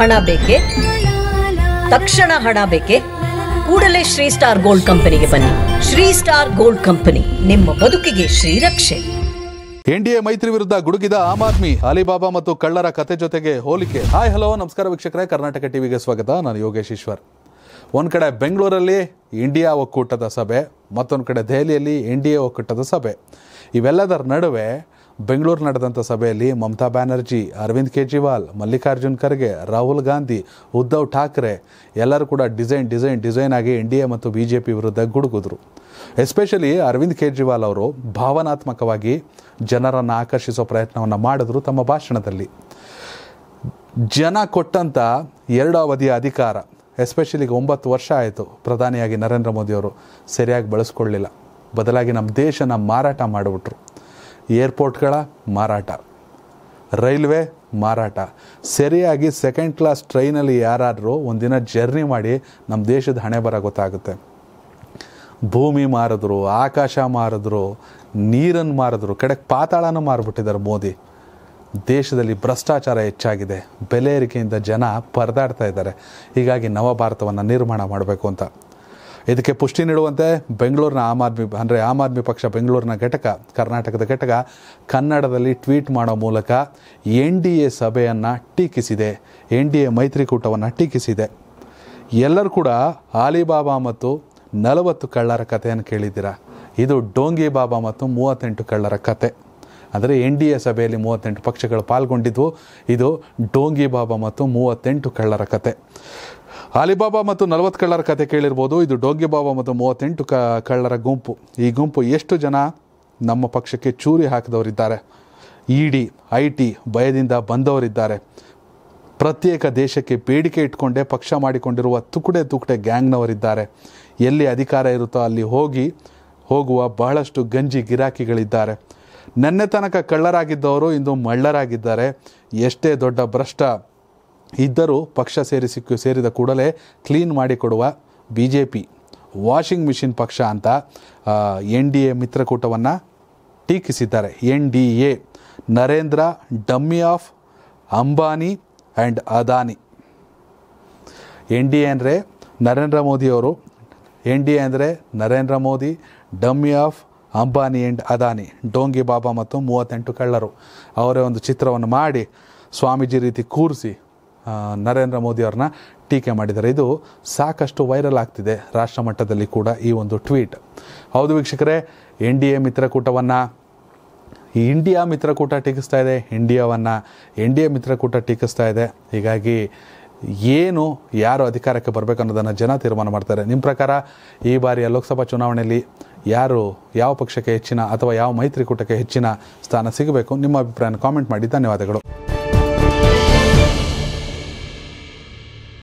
ಹಣ ಬೇಕೆ ತಕ್ಷಣ ಹಣ ಬೇಕೆ ಕೂಡಲೇ ಶ್ರೀ ಸ್ಟಾರ್ ಗೋಲ್ಡ್ ಕಂಪನಿಗೆ ಬನ್ನಿ ಶ್ರೀ ಸ್ಟಾರ್ ಗೋಲ್ಡ್ ಕಂಪನಿ ನಿಮ್ಮ ಬದುಕಿಗೆ ಶ್ರೀರಕ್ಷೆ ಎನ್ಡಿಎ ಮೈತ್ರಿ ವಿರುದ್ಧ ಗುಡುಗಿದ ಆಮ್ ಆದ್ಮಿ ಅಲಿಬಾಬಾ ಮತ್ತು ಕಳ್ಳರ ಕತೆ ಜೊತೆಗೆ ಹೋಲಿಕೆ ಹಾಯ್ ಹಲೋ ನಮಸ್ಕಾರ ವೀಕ್ಷಕರೇ ಕರ್ನಾಟಕ ಟಿವಿಗೆ ಸ್ವಾಗತ ನಾನು ಯೋಗೇಶ್ ಈಶ್ವರ್ ಒಂದು ಕಡೆ ಬೆಂಗಳೂರಲ್ಲಿ ಇಂಡಿಯಾ ಒಕ್ಕೂಟದ ಸಭೆ ಮತ್ತೊಂದು ಕಡೆ ದೆಹಲಿಯಲ್ಲಿ ಎನ್ ಡಿ ಎ ಒಕ್ಕೂಟದ ಸಭೆ ಇವೆಲ್ಲದರ ನಡುವೆ ಬೆಂಗಳೂರು ನಡೆದಂಥ ಸಭೆಯಲ್ಲಿ ಮಮತಾ ಬ್ಯಾನರ್ಜಿ ಅರವಿಂದ್ ಕೇಜ್ರಿವಾಲ್ ಮಲ್ಲಿಕಾರ್ಜುನ್ ಖರ್ಗೆ ರಾಹುಲ್ ಗಾಂಧಿ ಉದ್ಧವ್ ಠಾಕ್ರೆ ಎಲ್ಲರೂ ಕೂಡ ಡಿಸೈನ್ ಡಿಸೈನ್ ಡಿಸೈನ್ ಆಗಿ ಎನ್ ಡಿ ಎ ಮತ್ತು ಬಿ ಜೆ ಪಿ ವಿರುದ್ಧ ಗುಡುಗಿದ್ರು ಎಸ್ಪೆಷಲಿ ಅರವಿಂದ್ ಕೇಜ್ರಿವಾಲ್ ಅವರು ಭಾವನಾತ್ಮಕವಾಗಿ ಜನರನ್ನು ಆಕರ್ಷಿಸೋ ಪ್ರಯತ್ನವನ್ನು ಮಾಡಿದ್ರು ತಮ್ಮ ಭಾಷಣದಲ್ಲಿ ಜನ ಕೊಟ್ಟಂಥ ಎರಡು ಅವಧಿಯ ಅಧಿಕಾರ ಎಸ್ಪೆಷಲಿ ಒಂಬತ್ತು ವರ್ಷ ಆಯಿತು ಪ್ರಧಾನಿಯಾಗಿ ನರೇಂದ್ರ ಮೋದಿಯವರು ಸರಿಯಾಗಿ ಬಳಸ್ಕೊಳ್ಳಿಲ್ಲ ಬದಲಾಗಿ ನಮ್ಮ ದೇಶನ ಮಾರಾಟ ಮಾಡಿಬಿಟ್ರು ಏರ್ಪೋರ್ಟ್ಗಳ ಮಾರಾಟ ರೈಲ್ವೆ ಮಾರಾಟ ಸರಿಯಾಗಿ ಸೆಕೆಂಡ್ ಕ್ಲಾಸ್ ಟ್ರೈನಲ್ಲಿ ಯಾರಾದರೂ ಒಂದಿನ ಜರ್ನಿ ಮಾಡಿ ನಮ್ಮ ದೇಶದ ಹಣೆ ಬರ ಗೊತ್ತಾಗುತ್ತೆ ಭೂಮಿ ಮಾರಿದ್ರು ಆಕಾಶ ಮಾರಿದ್ರು ನೀರನ್ನು ಮಾರಿದ್ರು ಕಡೆಗೆ ಪಾತಾಳನ ಮಾರಿಬಿಟ್ಟಿದ್ದಾರೆ ಮೋದಿ ದೇಶದಲ್ಲಿ ಭ್ರಷ್ಟಾಚಾರ ಹೆಚ್ಚಾಗಿದೆ ಬೆಲೆ ಏರಿಕೆಯಿಂದ ಜನ ಪರದಾಡ್ತಾ ಇದ್ದಾರೆ ಹೀಗಾಗಿ ನವಭಾರತವನ್ನು ನಿರ್ಮಾಣ ಮಾಡಬೇಕು ಅಂತ ಇದಕ್ಕೆ ಪುಷ್ಟಿ ನೀಡುವಂತೆ ಬೆಂಗಳೂರಿನ ಆಮ್ ಆದ್ಮಿ ಅಂದರೆ ಆಮ್ ಆದ್ಮಿ ಪಕ್ಷ ಬೆಂಗಳೂರಿನ ಘಟಕ ಕರ್ನಾಟಕದ ಘಟಕ ಕನ್ನಡದಲ್ಲಿ ಟ್ವೀಟ್ ಮಾಡೋ ಮೂಲಕ ಎನ್ ಡಿ ಎ ಸಭೆಯನ್ನು ಟೀಕಿಸಿದೆ ಎನ್ ಡಿ ಎ ಮೈತ್ರಿಕೂಟವನ್ನು ಟೀಕಿಸಿದೆ ಎಲ್ಲರೂ ಕೂಡ ಆಲಿಬಾಬಾ ಮತ್ತು ನಲವತ್ತು ಕಳ್ಳರ ಕಥೆಯನ್ನು ಕೇಳಿದ್ದೀರಾ ಇದು ಡೋಂಗಿ ಬಾಬಾ ಮತ್ತು ಮೂವತ್ತೆಂಟು ಕಳ್ಳರ ಕತೆ ಅಂದರೆ ಎನ್ ಡಿ ಎ ಸಭೆಯಲ್ಲಿ ಮೂವತ್ತೆಂಟು ಪಕ್ಷಗಳು ಪಾಲ್ಗೊಂಡಿದ್ವು ಇದು ಡೋಂಗಿ ಬಾಬಾ ಮತ್ತು ಮೂವತ್ತೆಂಟು ಕಳ್ಳರ ಕತೆ ಅಲಿಬಾಬಾ ಮತ್ತು ನಲವತ್ತು ಕಳ್ಳರ ಕತೆ ಕೇಳಿರ್ಬೋದು ಇದು ಡೋಂಗಿ ಬಾಬಾ ಮತ್ತು ಮೂವತ್ತೆಂಟು ಕ ಕಳ್ಳರ ಗುಂಪು ಈ ಗುಂಪು ಎಷ್ಟು ಜನ ನಮ್ಮ ಪಕ್ಷಕ್ಕೆ ಚೂರಿ ಹಾಕಿದವರಿದ್ದಾರೆ ಇ ಡಿ ಐ ಟಿ ಭಯದಿಂದ ಬಂದವರಿದ್ದಾರೆ ಪ್ರತ್ಯೇಕ ದೇಶಕ್ಕೆ ಬೇಡಿಕೆ ಇಟ್ಕೊಂಡೇ ಪಕ್ಷ ಮಾಡಿಕೊಂಡಿರುವ ತುಕಡೆ ತುಕಡೆ ಗ್ಯಾಂಗ್ನವರಿದ್ದಾರೆ ಎಲ್ಲಿ ಅಧಿಕಾರ ಇರುತ್ತೋ ಅಲ್ಲಿ ಹೋಗಿ ಹೋಗುವ ಬಹಳಷ್ಟು ಗಂಜಿ ಗಿರಾಕಿಗಳಿದ್ದಾರೆ ನೆನ್ನೆ ತನಕ ಕಳ್ಳರಾಗಿದ್ದವರು ಇಂದು ಮಳ್ಳರಾಗಿದ್ದಾರೆ ಎಷ್ಟೇ ದೊಡ್ಡ ಭ್ರಷ್ಟ ಇದ್ದರೂ ಪಕ್ಷ ಸೇರಿಸಿ ಸೇರಿದ ಕೂಡಲೇ ಕ್ಲೀನ್ ಮಾಡಿಕೊಡುವ B J P washing machine ಪಕ್ಷ ಅಂತ ಎನ್ ಡಿ ಎ ಮಿತ್ರಕೂಟವನ್ನು ಟೀಕಿಸಿದ್ದಾರೆ N D A Narendra dummy of Ambani and Adani N D A ಅಂದರೆ ನರೇಂದ್ರ ಮೋದಿಯವರು ಎನ್ ಡಿ ಎ ಅಂದರೆ Narendra Modi dummy of Ambani and Adani ಡೋಂಗಿ ಬಾಬಾ ಮತ್ತು ಮೂವತ್ತೆಂಟು ಕಳ್ಳರು ಅವರೇ ಒಂದು ಚಿತ್ರವನ್ನು ಮಾಡಿ ಸ್ವಾಮೀಜಿ ರೀತಿ ಕೂರಿಸಿ ನರೇಂದ್ರ ಮೋದಿ ಅವ್ರನ್ನ ಟೀಕೆ ಮಾಡಿದ್ದಾರೆ ಇದು ಸಾಕಷ್ಟು ವೈರಲ್ ಆಗ್ತಿದೆ ರಾಷ್ಟ್ರ ಮಟ್ಟದಲ್ಲಿ ಕೂಡ ಈ ಒಂದು ಟ್ವೀಟ್ ಹೌದು ವೀಕ್ಷಕರೇ ಎನ್ ಡಿ ಎ ಮಿತ್ರಕೂಟವನ್ನು ಇಂಡಿಯಾ ಮಿತ್ರಕೂಟ ಟೀಕಿಸ್ತಾ ಇದೆ ಇಂಡಿಯಾವನ್ನು ಎನ್ ಡಿ ಎ ಮಿತ್ರಕೂಟ ಟೀಕಿಸ್ತಾ ಇದೆ ಹೀಗಾಗಿ ಏನು ಯಾರು ಅಧಿಕಾರಕ್ಕೆ ಬರಬೇಕು ಅನ್ನೋದನ್ನು ಜನ ತೀರ್ಮಾನ ಮಾಡ್ತಾರೆ ನಿಮ್ಮ ಪ್ರಕಾರ ಈ ಬಾರಿಯ ಲೋಕಸಭಾ ಚುನಾವಣೆಯಲ್ಲಿ ಯಾರು ಯಾವ ಪಕ್ಷಕ್ಕೆ ಹೆಚ್ಚಿನ ಅಥವಾ ಯಾವ ಮೈತ್ರಿಕೂಟಕ್ಕೆ ಹೆಚ್ಚಿನ ಸ್ಥಾನ ಸಿಗಬೇಕು ನಿಮ್ಮ ಅಭಿಪ್ರಾಯನ ಕಾಮೆಂಟ್ ಮಾಡಿ ಧನ್ಯವಾದಗಳು